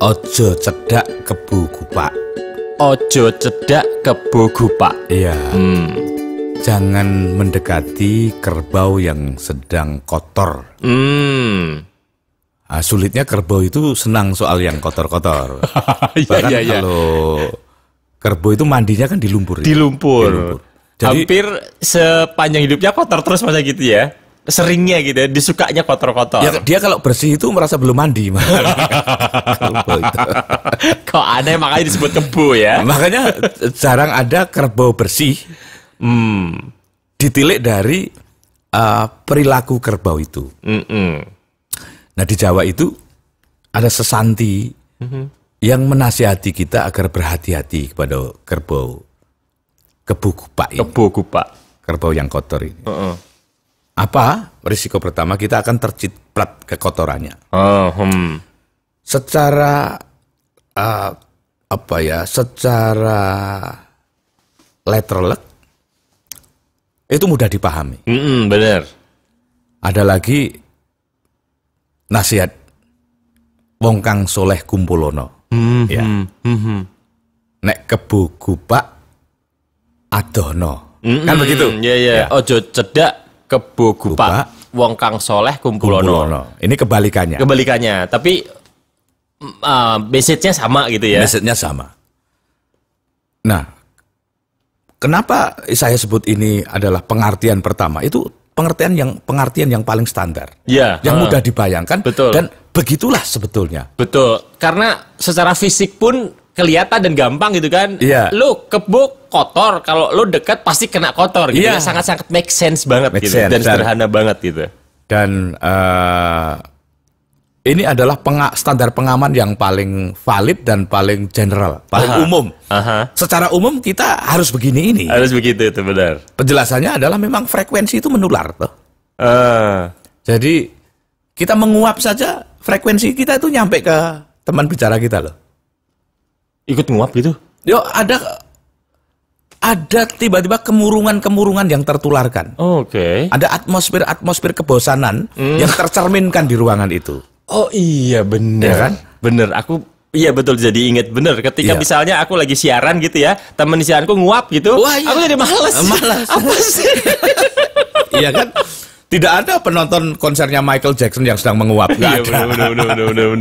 Ojo cedak kebu gupak. Ojo cedak kebu gupak. Iya. Hmm. Jangan mendekati kerbau yang sedang kotor. Hmm. Nah, sulitnya kerbau itu senang soal yang kotor-kotor. Iya, Bahkan iya, iya. kalau kerbau itu mandinya kan di lumpur. Di lumpur. Ya? Di lumpur. Jadi, Hampir sepanjang hidupnya kotor terus masa gitu ya? seringnya gitu ya, disukanya kotor-kotor. Ya, dia kalau bersih itu merasa belum mandi. Kok aneh makanya disebut kebo ya. Makanya jarang ada kerbau bersih. Hmm. Ditilik dari uh, perilaku kerbau itu. Mm -mm. Nah di Jawa itu ada sesanti mm -hmm. yang menasihati kita agar berhati-hati kepada kerbau kebu kupak ini. Kebu kupak. Kerbau yang kotor ini. Mm -mm. Apa? Risiko pertama kita akan terciprat kekotorannya. Oh, hmm. Secara uh, apa ya? Secara letterlek itu mudah dipahami. Mm -mm, benar. Ada lagi nasihat Wong Kang Soleh Kumpulono. Mm -hmm. Ya. Mm -hmm. Nek kebu gupak adono. Mm -hmm. Kan begitu. Iya yeah, iya. Yeah. Ya. Ojo cedak Kebo Gupak. Wong kang soleh kumpulono. kumpulono. Ini kebalikannya. Kebalikannya, tapi uh, mm, ah, message sama gitu ya. message sama. Nah, kenapa saya sebut ini adalah pengertian pertama? Itu pengertian yang pengertian yang paling standar. Ya, yang uh, mudah dibayangkan Betul. dan begitulah sebetulnya. Betul. Karena secara fisik pun kelihatan dan gampang gitu kan. Iya. Lu kebuk kotor, kalau lu deket pasti kena kotor gitu. Iya. Sangat-sangat make sense banget make gitu sense. dan sederhana dan, banget gitu. Dan uh, ini adalah penga standar pengaman yang paling valid dan paling general, paling aha, umum. Aha. Secara umum kita harus begini ini. Harus begitu itu benar. Penjelasannya adalah memang frekuensi itu menular tuh. Uh. Ah. Jadi kita menguap saja frekuensi kita itu nyampe ke teman bicara kita loh ikut nguap gitu? Yo ada ada tiba-tiba kemurungan-kemurungan yang tertularkan. Oh, Oke. Okay. Ada atmosfer-atmosfer kebosanan hmm. yang tercerminkan di ruangan itu. Oh iya bener ya kan? Bener aku Iya betul jadi inget bener ketika iya. misalnya aku lagi siaran gitu ya temen siaranku nguap gitu Wah, iya. aku jadi males. Malas. Apa sih? iya kan? Tidak ada penonton konsernya Michael Jackson yang sedang menguap. Iya,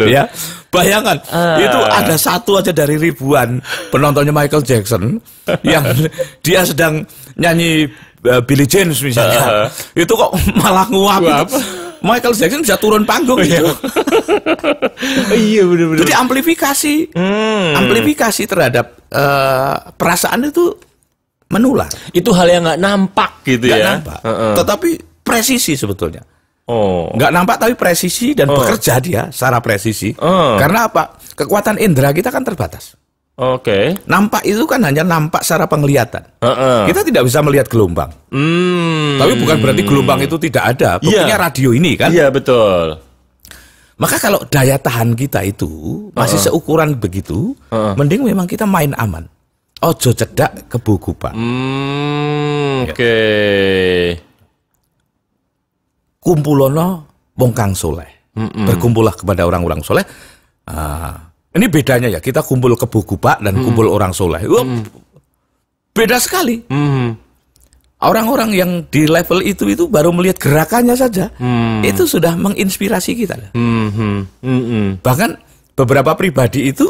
Ya, bayangkan uh. Ah. itu ada satu aja dari ribuan penontonnya Michael Jackson yang dia sedang nyanyi uh, eh, Billy James misalnya. Uh. Itu kok malah nguap. Uap. Michael Jackson bisa turun panggung iya. gitu. iya benar-benar. Jadi amplifikasi, hmm. amplifikasi terhadap uh, perasaan itu menular. Itu hal yang nggak nampak gitu gak ya. Nampak. Uh -uh. Tetapi presisi sebetulnya. Oh. Nggak nampak tapi presisi dan oh. bekerja dia secara presisi. Oh. Karena apa? Kekuatan indera kita kan terbatas. Oke. Okay. Nampak itu kan hanya nampak secara penglihatan. Uh -uh. Kita tidak bisa melihat gelombang. Hmm. Tapi bukan berarti gelombang itu tidak ada. Iya. Buktinya yeah. radio ini kan. Iya yeah, betul. Maka kalau daya tahan kita itu masih uh -uh. seukuran begitu, uh -uh. mending memang kita main aman. Ojo cedak kebukupan. Hmm, ya. Oke. Okay kumpulono wong kang soleh. Mm -mm. Berkumpullah kepada orang-orang soleh. Uh, ini bedanya ya, kita kumpul ke buku pak dan mm. kumpul orang soleh. Wah, mm. Beda sekali. Mm. Orang-orang yang di level itu itu baru melihat gerakannya saja, mm. itu sudah menginspirasi kita. Mm-hmm. hmm Bahkan beberapa pribadi itu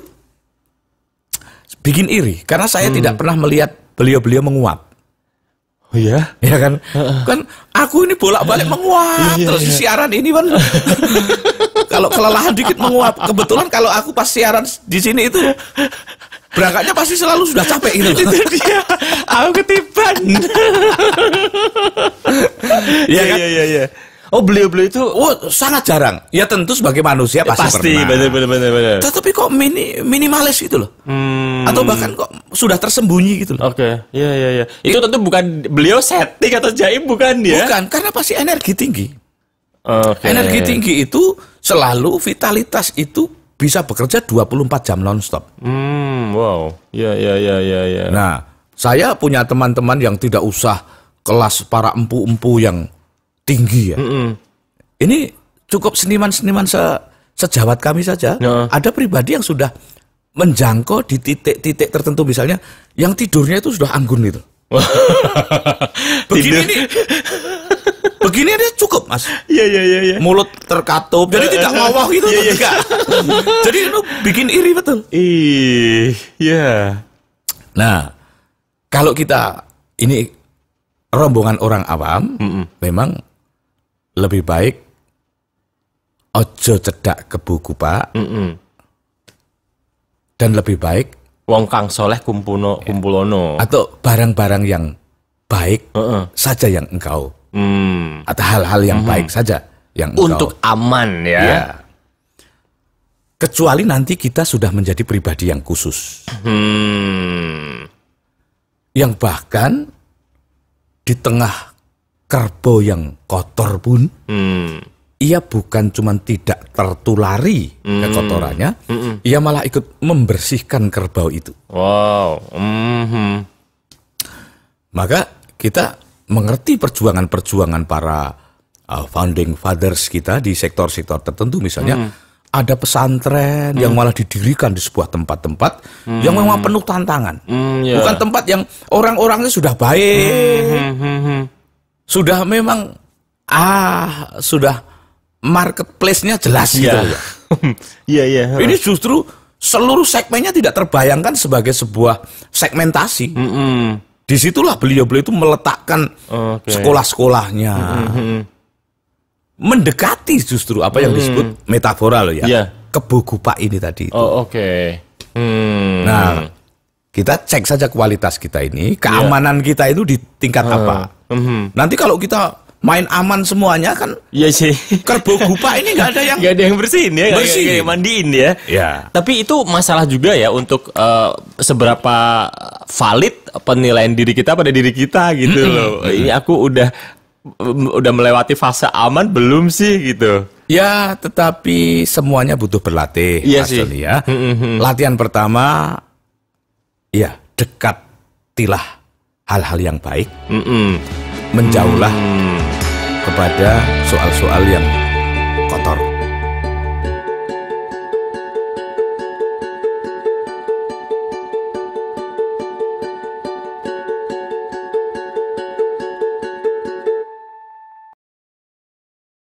bikin iri karena saya mm. tidak pernah melihat beliau-beliau menguap. Oh iya? ya kan? Uh-uh. Kan aku ini bolak-balik uh menguap iya, terus iya. siaran ini kan. kalau kelelahan dikit menguap. Kebetulan kalau aku pas siaran di sini itu berangkatnya pasti selalu sudah capek gitu Itu dia. Iya, aku ketiban. Iya, iya kan? Iya iya iya. Oh beliau-beliau itu oh, sangat jarang. Ya tentu sebagai manusia pasti, pasti pernah. Pasti benar benar benar. kok mini minimalis gitu loh. Hmm. Atau bahkan kok sudah tersembunyi gitu loh. Oke. Okay. ya ya iya. Itu It, tentu bukan beliau setting atau jaim bukan dia Bukan, karena pasti energi tinggi. Okay. Energi tinggi itu selalu vitalitas itu bisa bekerja 24 jam nonstop. Hmm, wow. ya ya ya ya ya. Nah, saya punya teman-teman yang tidak usah kelas para empu-empu yang tinggi ya. Mm -mm. Ini cukup seniman-seniman se sejawat kami saja. Ada pribadi yang sudah menjangkau di titik-titik tertentu misalnya yang tidurnya itu sudah anggun itu. begini ini begini ini cukup mas iya iya iya ya. mulut terkatup jadi eh, tidak ngawah eh, eh. gitu ya, ya. jadi itu anu, bikin iri betul Iya. Yeah. nah kalau kita ini rombongan orang awam mm -mm. memang lebih baik ojo cedak kebu buku mm -mm dan lebih baik wong kang soleh kumpulono ya. kumpulono atau barang-barang yang baik uh -uh. saja yang engkau hmm. atau hal-hal yang uh-huh. baik saja yang engkau. untuk aman ya. ya kecuali nanti kita sudah menjadi pribadi yang khusus hmm. yang bahkan di tengah kerbau yang kotor pun hmm ia bukan cuma tidak tertulari mm. kekotorannya, mm -mm. ia malah ikut membersihkan kerbau itu. Wow. Mm -hmm. Maka kita mengerti perjuangan-perjuangan para uh, founding fathers kita di sektor-sektor tertentu, misalnya mm. ada pesantren mm. yang hmm. malah didirikan di sebuah tempat-tempat mm. yang memang penuh tantangan, mm, yeah. bukan tempat yang orang-orangnya sudah baik, mm -hmm. sudah memang ah sudah marketplace-nya jelas yeah. gitu iya. ya. Iya, iya. Ini justru seluruh segmennya tidak terbayangkan sebagai sebuah segmentasi. Mm situlah Disitulah beliau-beliau itu meletakkan okay. sekolah-sekolahnya. Mm -hmm. Mendekati justru apa yang disebut mm. metafora loh ya. Yeah. Iya. pak ini tadi itu. Oh, oke. Okay. Hmm. Nah, kita cek saja kualitas kita ini, keamanan yeah. kita itu di tingkat uh. apa. Mm -hmm. Nanti kalau kita main aman semuanya kan. Iya sih. Kerbau gupa ini nggak ada yang nggak ada yang bersihin ya, bersihin, gak, gak, gak mandiin ya. Ya. Tapi itu masalah juga ya untuk uh, seberapa valid penilaian diri kita pada diri kita gitu loh. Ini aku udah mm, udah melewati fase aman belum sih gitu. Ya, tetapi semuanya butuh berlatih. Iya sih. Ya. Latihan pertama, ya dekat tilah hal-hal yang baik. Mm -hmm. Menjauhlah. Mm kepada soal-soal yang kotor.